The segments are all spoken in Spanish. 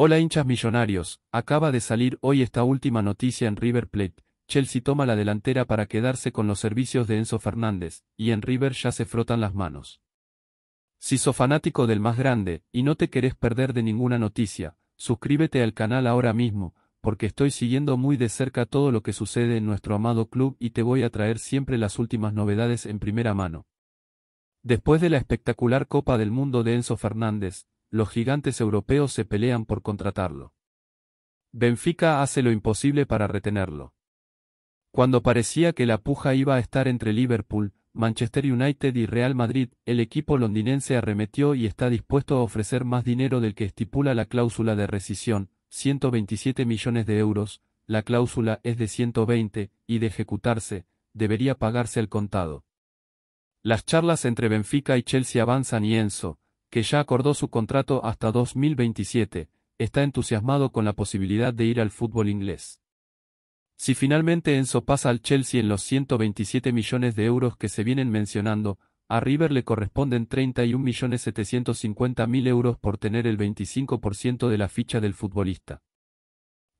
Hola hinchas millonarios, acaba de salir hoy esta última noticia en River Plate. Chelsea toma la delantera para quedarse con los servicios de Enzo Fernández, y en River ya se frotan las manos. Si sos fanático del más grande, y no te querés perder de ninguna noticia, suscríbete al canal ahora mismo, porque estoy siguiendo muy de cerca todo lo que sucede en nuestro amado club y te voy a traer siempre las últimas novedades en primera mano. Después de la espectacular Copa del Mundo de Enzo Fernández, los gigantes europeos se pelean por contratarlo. Benfica hace lo imposible para retenerlo. Cuando parecía que la puja iba a estar entre Liverpool, Manchester United y Real Madrid, el equipo londinense arremetió y está dispuesto a ofrecer más dinero del que estipula la cláusula de rescisión, 127 millones de euros, la cláusula es de 120, y de ejecutarse, debería pagarse el contado. Las charlas entre Benfica y Chelsea avanzan y Enzo, que ya acordó su contrato hasta 2027, está entusiasmado con la posibilidad de ir al fútbol inglés. Si finalmente Enzo pasa al Chelsea en los 127 millones de euros que se vienen mencionando, a River le corresponden 31.750.000 euros por tener el 25% de la ficha del futbolista.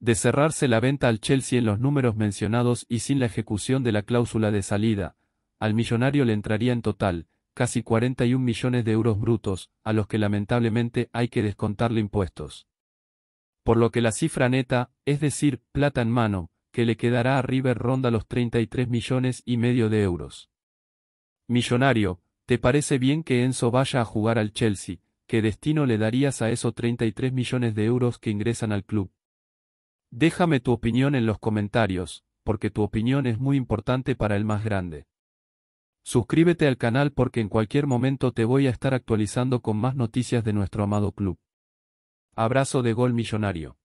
De cerrarse la venta al Chelsea en los números mencionados y sin la ejecución de la cláusula de salida, al millonario le entraría en total casi 41 millones de euros brutos, a los que lamentablemente hay que descontarle impuestos. Por lo que la cifra neta, es decir, plata en mano, que le quedará a River ronda los 33 millones y medio de euros. Millonario, ¿te parece bien que Enzo vaya a jugar al Chelsea? ¿Qué destino le darías a esos 33 millones de euros que ingresan al club? Déjame tu opinión en los comentarios, porque tu opinión es muy importante para el más grande. Suscríbete al canal porque en cualquier momento te voy a estar actualizando con más noticias de nuestro amado club. Abrazo de gol millonario.